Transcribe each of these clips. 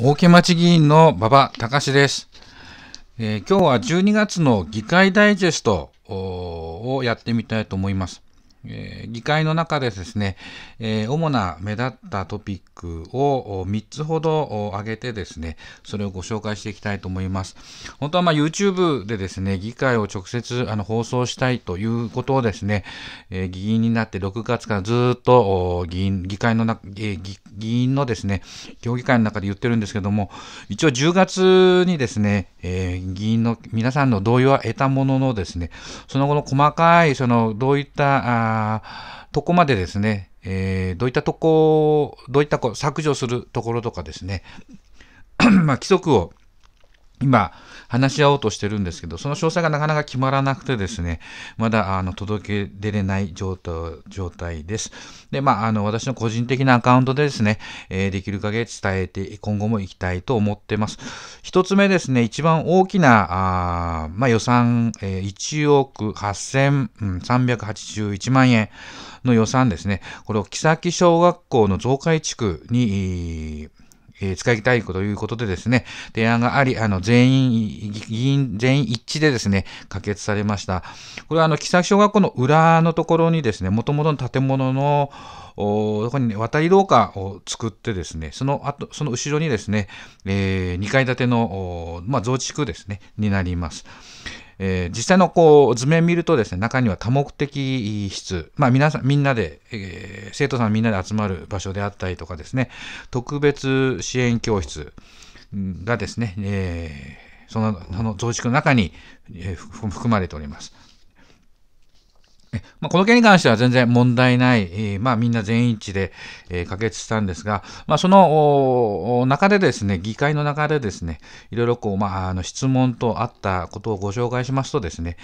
大木町議員の馬場隆です、えー、今日は12月の議会ダイジェストをやってみたいと思います。えー、議会の中でですね、えー、主な目立ったトピックを3つほど挙げてですね、それをご紹介していきたいと思います。本当はま YouTube でですね、議会を直接あの放送したいということをですね、えー、議員になって6月からずっと議員、議会のな、え議員のですね、協議会の中で言ってるんですけども、一応10月にですね、えー、議員の皆さんの同意は得たもののですね、その後の細かい、その、どういった、あとこまでですね、えー、どういったとこ、どういったこ削除するところとかですね、まあ、規則を今、話し合おうとしてるんですけど、その詳細がなかなか決まらなくてですね、まだ、あの、届け出れない状態です。で、まあ、あの、私の個人的なアカウントでですね、えー、できる限り伝えて、今後もいきたいと思ってます。一つ目ですね、一番大きな、あまあ、予算、えー、1億8381万円の予算ですね、これを木崎小学校の増改地区に、えー、使いたいということでですね、提案があり、あの、全員、議員全員一致でですね、可決されました。これはあの、木崎小学校の裏のところにですね、もともとの建物の、おそこに、ね、渡り廊下を作ってですね、その後、その後ろにですね、えー、2階建ての、まあ、増築ですね、になります。えー、実際のこう図面見るとですね、中には多目的室、まあ皆さん、みんなで、えー、生徒さんみんなで集まる場所であったりとかですね、特別支援教室がですね、えー、そのその増築の中に、えー、含まれております。まあ、この件に関しては全然問題ない、えー、まあ、みんな全員一致で、えー、可決したんですが、まあ、その中でですね、議会の中でですね、いろいろこう、まあ、あの質問とあったことをご紹介しますとですね、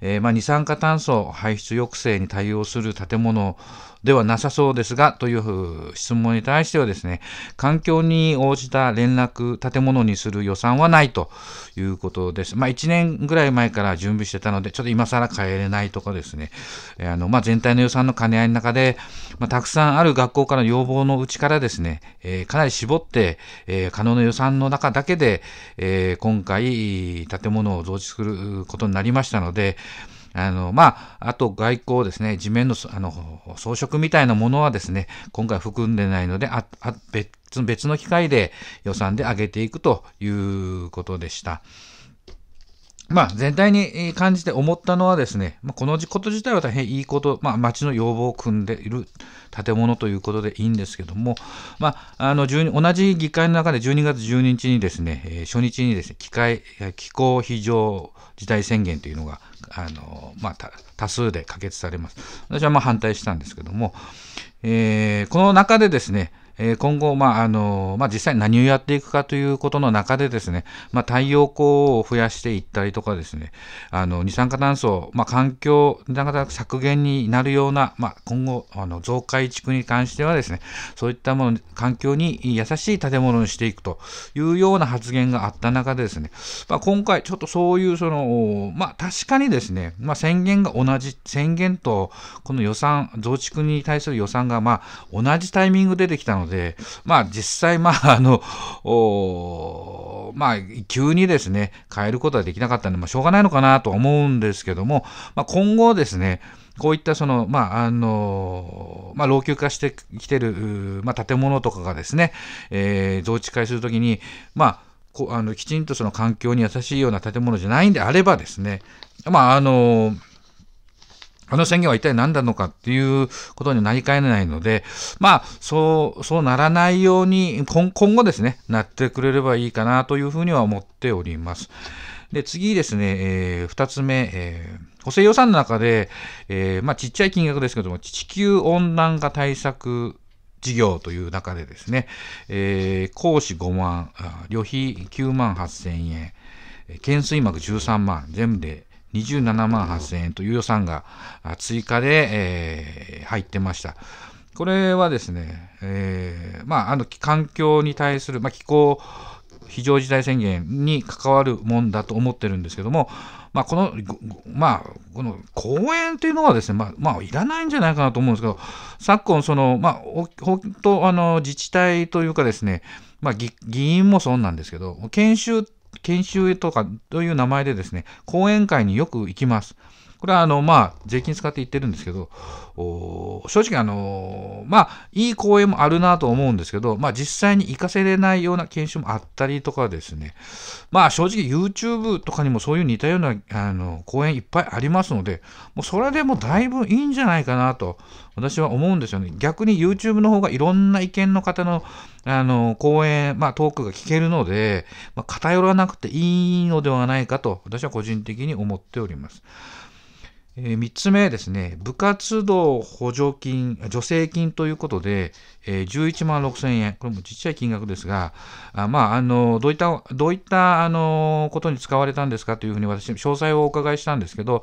えー、まあ、二酸化炭素排出抑制に対応する建物ではなさそうですが、という質問に対してはですね、環境に応じた連絡、建物にする予算はないということです。まあ、1年ぐらい前から準備してたので、ちょっと今更変えれないとかですね、あのまあ、全体の予算の兼ね合いの中で、まあ、たくさんある学校からの要望のうちからですね、えー、かなり絞って、えー、可能な予算の中だけで、えー、今回、建物を増築することになりましたので、あの、まあ、あと外交ですね、地面のあの装飾みたいなものはですね、今回含んでないので、ああ別別の機会で予算で上げていくということでした。まあ、全体に感じて思ったのはですね、まあ、このこと自体は大変いいこと、まあ、町の要望を組んでいる建物ということでいいんですけども、まあ、あの同じ議会の中で12月12日にですね、え初日にですね、機械気候非常事態宣言というのが、あのまあ、多数で可決されます。私はまあ反対したんですけども、えー、この中でですね、え今後、まああのまあ、実際何をやっていくかということの中でですね、まあ、太陽光を増やしていったりとかですねあの二酸化炭素、まあ、環境なかなか削減になるような、まあ、今後あの増改築に関してはですねそういったもの環境に優しい建物にしていくというような発言があった中でですね、まあ、今回ちょっとそういうその、まあ、確かにですね、まあ、宣言が同じ宣言とこの予算増築に対する予算がまあ同じタイミングでできたのでで、まあ実際、まああの、まあ急にですね、変えることはできなかったんで、まあしょうがないのかなと思うんですけども、まあ今後ですね、こういったその、まあ、あの、まあ、老朽化してきてる、まあ、建物とかがですね、えー、増築会するときに、まあ、こあのきちんとその環境に優しいような建物じゃないんであればですね、まあ、あのーあの宣言は一体何なのかっていうことになりかねないので、まあ、そう、そうならないように、今後ですね、なってくれればいいかなというふうには思っております。で、次ですね、えー、二つ目、えー、補正予算の中で、えー、まあ、ちっちゃい金額ですけども、地球温暖化対策事業という中でですね、えー、講師5万、旅費9万8000円、懸垂幕13万、全部で27万8000円という予算が追加で、えー、入ってました。これはですね、えー、まあ、あの、環境に対する、まあ、気候非常事態宣言に関わるもんだと思ってるんですけども、まあ、この、まあ、この公園というのはですね、まあ、まあ、いらないんじゃないかなと思うんですけど、昨今、その、まあ、本当、あ自治体というかですね、まあ、議員もそうなんですけど、研修って、研修とかという名前でですね、講演会によく行きます。これはあの、まあ、税金使って言ってるんですけど、正直あの、まあ、いい公演もあるなと思うんですけど、まあ、実際に行かせれないような研修もあったりとかですね、まあ、正直 YouTube とかにもそういう似たような、あの、公演いっぱいありますので、もうそれでもだいぶいいんじゃないかなと、私は思うんですよね。逆に YouTube の方がいろんな意見の方の、あの、講演、まあ、トークが聞けるので、まあ、偏らなくていいのではないかと、私は個人的に思っております。えー、3つ目ですね、部活動補助金、助成金ということで、えー、11万6千円、これもちっちゃい金額ですが、あまあ、あのどういった、どういったあのことに使われたんですかというふうに私、詳細をお伺いしたんですけど、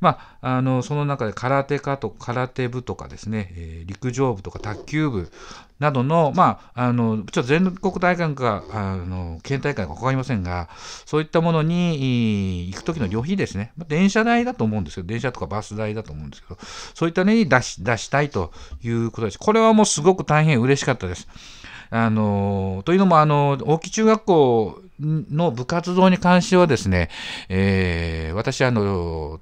まあ、あのその中で空手家と空手部とかですね、えー、陸上部とか卓球部、などの、まあ、あの、ちょっと全国大会か、あの、県大会かわかりませんが、そういったものに行く時の旅費ですね。電車代だと思うんですけど、電車とかバス代だと思うんですけど、そういったのに出し、出したいということです。これはもうすごく大変嬉しかったです。あのというのもあの大木中学校の部活動に関してはですね、えー、私あの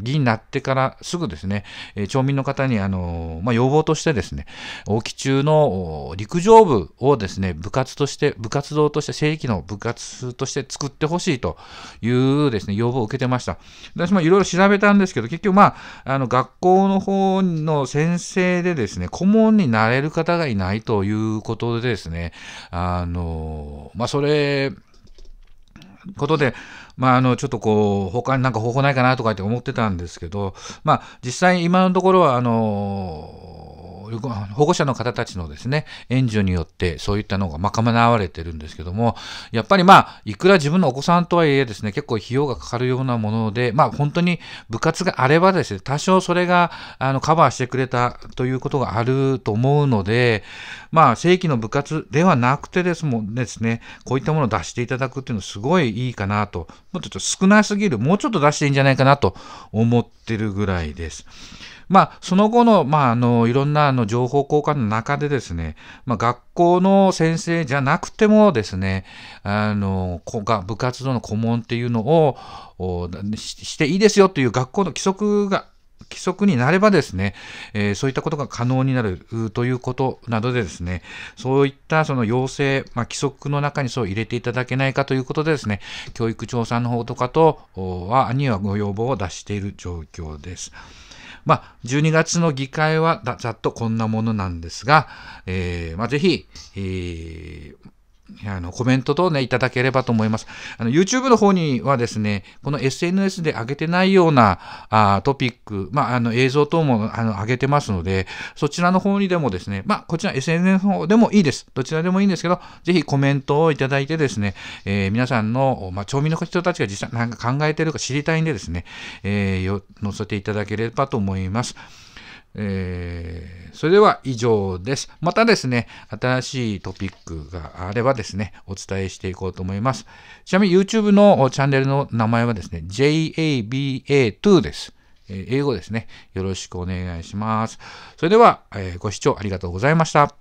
議員になってからすぐですね、町民の方にあの、まあ、要望としてですね、大木中の陸上部をですね、部活として、部活動として、正規の部活として作ってほしいというですね、要望を受けてました。私もいろいろ調べたんですけど、結局まあ、あの学校の方の先生でですね、顧問になれる方がいないということでですね、あの、まあ、それ、ことで、まあ、あの、ちょっとこう、他になんか方法ないかなとかって思ってたんですけど、まあ、実際今のところは、あのーの保護者の方たちのですね、援助によってそういったのが賄われてるんですけども、やっぱりまあ、いくら自分のお子さんとはいえですね、結構費用がかかるようなもので、まあ本当に部活があればですね、多少それがあのカバーしてくれたということがあると思うので、まあ正規の部活ではなくてですもんですね、こういったものを出していただくっていうのはすごいいいかなと、もうちょっと少なすぎる、もうちょっと出していいんじゃないかなと思ってるぐらいです。まあ、その後の、まあ、あの、いろんなあの情報交換の中でですね、まあ、学校の先生じゃなくてもですね、あの、部活動の顧問っていうのをしていいですよという学校の規則が規則になればですね、えー、そういったことが可能になるということなどでですね、そういったその要請、まあ、規則の中にそう入れていただけないかということでですね、教育調査の方とかとは、にはご要望を出している状況です。まあ、12月の議会はざっとこんなものなんですが、えーまあ、ぜひ、えーあのコメント等ね、いただければと思います。あの、YouTube の方にはですね、この SNS で上げてないようなあトピック、まあ、あの、映像等もあの上げてますので、そちらの方にでもですね、まあ、こちら SNS の方でもいいです。どちらでもいいんですけど、ぜひコメントをいただいてですね、えー、皆さんの、まあ、町民の人たちが実際何か考えてるか知りたいんでですね、えー、よ、載せていただければと思います。えー、それでは以上です。またですね、新しいトピックがあればですね、お伝えしていこうと思います。ちなみに YouTube のチャンネルの名前はですね、JABA2 です。えー、英語ですね。よろしくお願いします。それでは、えー、ご視聴ありがとうございました。